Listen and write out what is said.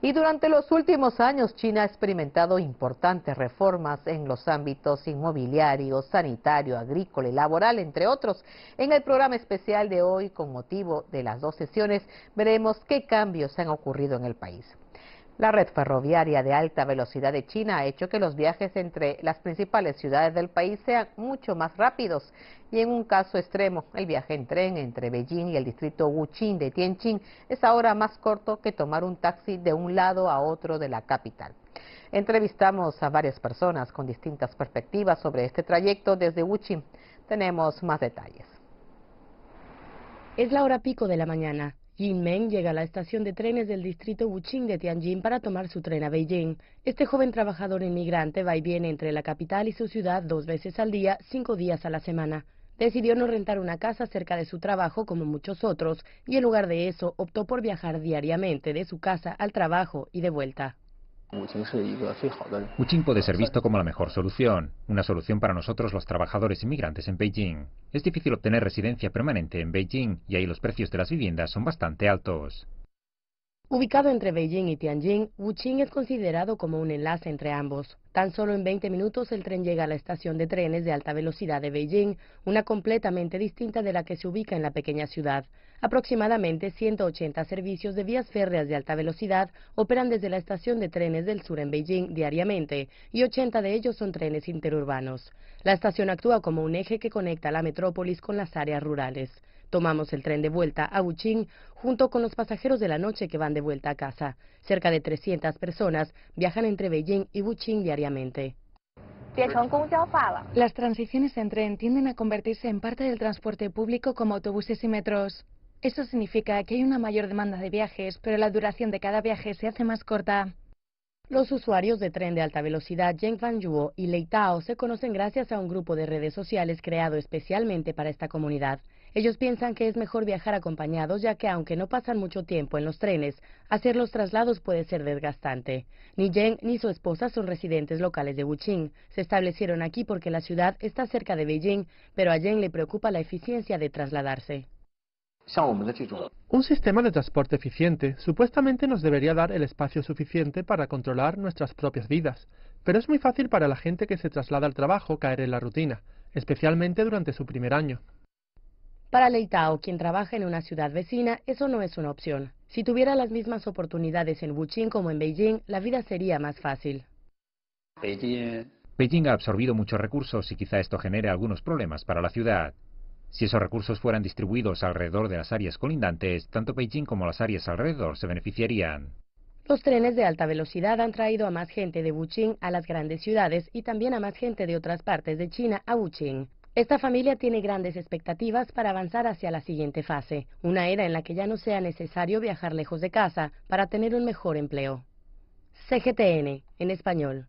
Y durante los últimos años, China ha experimentado importantes reformas en los ámbitos inmobiliario, sanitario, agrícola y laboral, entre otros. En el programa especial de hoy, con motivo de las dos sesiones, veremos qué cambios han ocurrido en el país. La red ferroviaria de alta velocidad de China ha hecho que los viajes entre las principales ciudades del país sean mucho más rápidos y en un caso extremo, el viaje en tren entre Beijing y el distrito Wuching de Tianjin es ahora más corto que tomar un taxi de un lado a otro de la capital. Entrevistamos a varias personas con distintas perspectivas sobre este trayecto desde Wuching. Tenemos más detalles. Es la hora pico de la mañana. Jin Meng llega a la estación de trenes del distrito Wuching de Tianjin para tomar su tren a Beijing. Este joven trabajador inmigrante va y viene entre la capital y su ciudad dos veces al día, cinco días a la semana. Decidió no rentar una casa cerca de su trabajo como muchos otros y en lugar de eso optó por viajar diariamente de su casa al trabajo y de vuelta. Wuching puede ser visto como la mejor solución, una solución para nosotros los trabajadores inmigrantes en Beijing. Es difícil obtener residencia permanente en Beijing y ahí los precios de las viviendas son bastante altos. Ubicado entre Beijing y Tianjin, Wuching es considerado como un enlace entre ambos. Tan solo en 20 minutos el tren llega a la estación de trenes de alta velocidad de Beijing, una completamente distinta de la que se ubica en la pequeña ciudad. Aproximadamente 180 servicios de vías férreas de alta velocidad operan desde la estación de trenes del sur en Beijing diariamente y 80 de ellos son trenes interurbanos. La estación actúa como un eje que conecta la metrópolis con las áreas rurales. Tomamos el tren de vuelta a Wuching junto con los pasajeros de la noche que van de vuelta a casa. Cerca de 300 personas viajan entre Beijing y Wuching diariamente. Las transiciones en tren tienden a convertirse en parte del transporte público como autobuses y metros. Eso significa que hay una mayor demanda de viajes, pero la duración de cada viaje se hace más corta. Los usuarios de tren de alta velocidad Yengfan Yuo y Leitao se conocen gracias a un grupo de redes sociales creado especialmente para esta comunidad. Ellos piensan que es mejor viajar acompañados, ya que aunque no pasan mucho tiempo en los trenes, hacer los traslados puede ser desgastante. Ni Jen ni su esposa son residentes locales de Wuching. Se establecieron aquí porque la ciudad está cerca de Beijing, pero a Jen le preocupa la eficiencia de trasladarse. Un sistema de transporte eficiente supuestamente nos debería dar el espacio suficiente para controlar nuestras propias vidas, pero es muy fácil para la gente que se traslada al trabajo caer en la rutina, especialmente durante su primer año. Para Leitao, quien trabaja en una ciudad vecina, eso no es una opción. Si tuviera las mismas oportunidades en Wuching como en Beijing, la vida sería más fácil. Beijing ha absorbido muchos recursos y quizá esto genere algunos problemas para la ciudad. Si esos recursos fueran distribuidos alrededor de las áreas colindantes, tanto Beijing como las áreas alrededor se beneficiarían. Los trenes de alta velocidad han traído a más gente de Wuching a las grandes ciudades y también a más gente de otras partes de China a Wuching. Esta familia tiene grandes expectativas para avanzar hacia la siguiente fase, una era en la que ya no sea necesario viajar lejos de casa para tener un mejor empleo. CGTN, en español.